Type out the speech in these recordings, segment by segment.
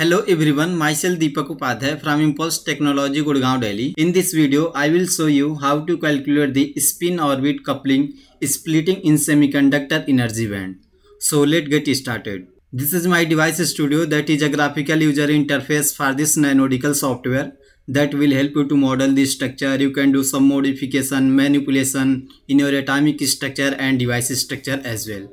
Hello everyone, myself Deepak Upadhyay from Impulse Technology Gurgaon Delhi. In this video, I will show you how to calculate the spin orbit coupling splitting in semiconductor energy band. So let's get started. This is my device studio that is a graphical user interface for this nanodical software that will help you to model the structure. You can do some modification, manipulation in your atomic structure and device structure as well.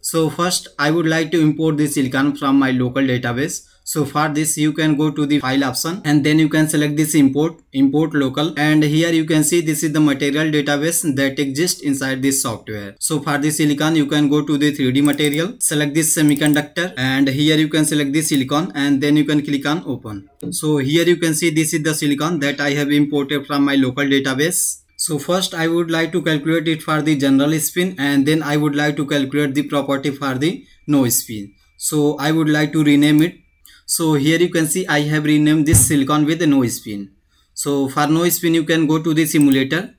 So first, I would like to import the silicon from my local database so for this you can go to the file option and then you can select this import import local and here you can see this is the material database that exists inside this software so for the silicon you can go to the 3d material select this semiconductor and here you can select the silicon and then you can click on open so here you can see this is the silicon that i have imported from my local database so first I would like to calculate it for the general spin and then I would like to calculate the property for the no spin. So I would like to rename it so here you can see i have renamed this silicon with no spin so for no spin you can go to the simulator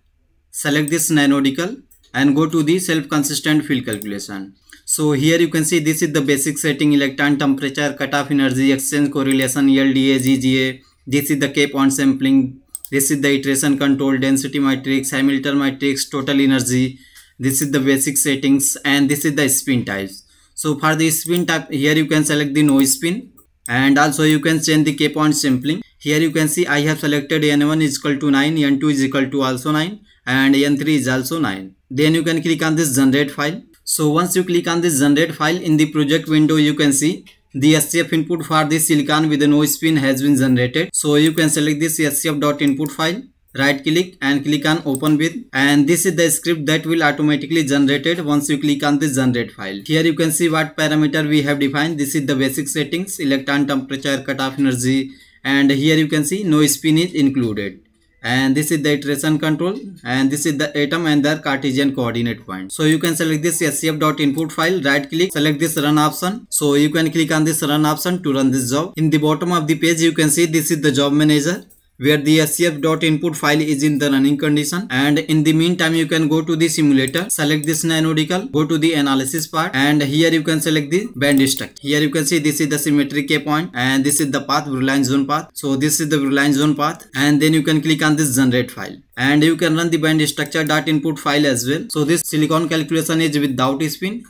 select this nanodical and go to the self consistent field calculation so here you can see this is the basic setting electron temperature cutoff energy exchange correlation LDA GGA this is the k on sampling this is the iteration control density matrix Hamilton matrix total energy this is the basic settings and this is the spin types so for the spin type here you can select the no spin and also you can change the k point sampling here you can see i have selected n1 is equal to 9 n2 is equal to also 9 and n3 is also 9 then you can click on this generate file so once you click on this generate file in the project window you can see the SCF input for this silicon with a no spin has been generated. So you can select this SCF dot input file right click and click on open with and this is the script that will automatically generated once you click on this generate file here you can see what parameter we have defined this is the basic settings electron temperature cutoff energy and here you can see no spin is included and this is the iteration control and this is the atom and the cartesian coordinate point so you can select this scf.input file right click select this run option so you can click on this run option to run this job in the bottom of the page you can see this is the job manager where the scf.input file is in the running condition and in the meantime you can go to the simulator select this nanodical go to the analysis part and here you can select the band structure here you can see this is the symmetric k point and this is the path Brulein zone path so this is the Brulein zone path and then you can click on this generate file and you can run the band structure dot input file as well so this silicon calculation is without spin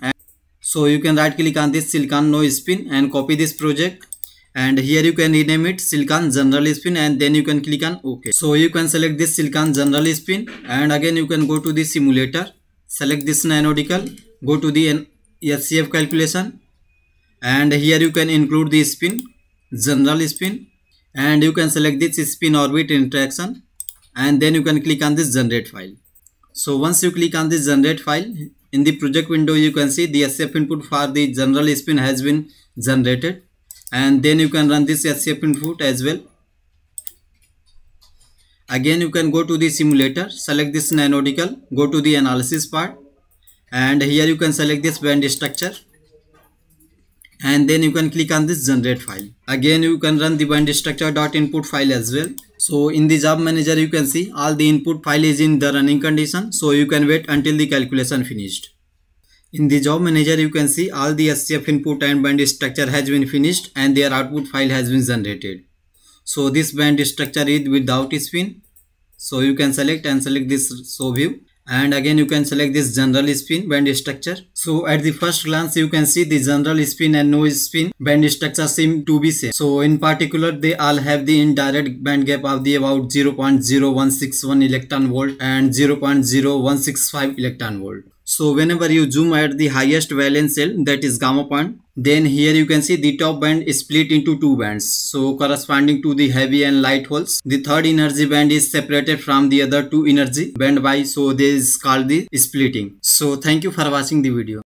so you can right click on this silicon no spin and copy this project and here you can rename it silicon general spin and then you can click on ok so you can select this silicon general spin and again you can go to the simulator select this nanodical go to the SCF calculation and here you can include the spin general spin and you can select this spin orbit interaction and then you can click on this generate file so once you click on this generate file in the project window you can see the SF input for the general spin has been generated and then you can run this as input as well again you can go to the simulator select this nanodical go to the analysis part and here you can select this band structure and then you can click on this generate file again you can run the band structure dot input file as well so in the job manager you can see all the input file is in the running condition so you can wait until the calculation finished in the job manager, you can see all the SCF input and band structure has been finished and their output file has been generated. So this band structure is without spin. So you can select and select this show view and again you can select this general spin band structure. So at the first glance you can see the general spin and no spin band structure seem to be same. So in particular they all have the indirect band gap of the about 0.0161 electron volt and 0.0165 electron volt. So whenever you zoom at the highest valence cell that is gamma point then here you can see the top band is split into two bands so corresponding to the heavy and light holes. The third energy band is separated from the other two energy band by so this is called the splitting. So thank you for watching the video.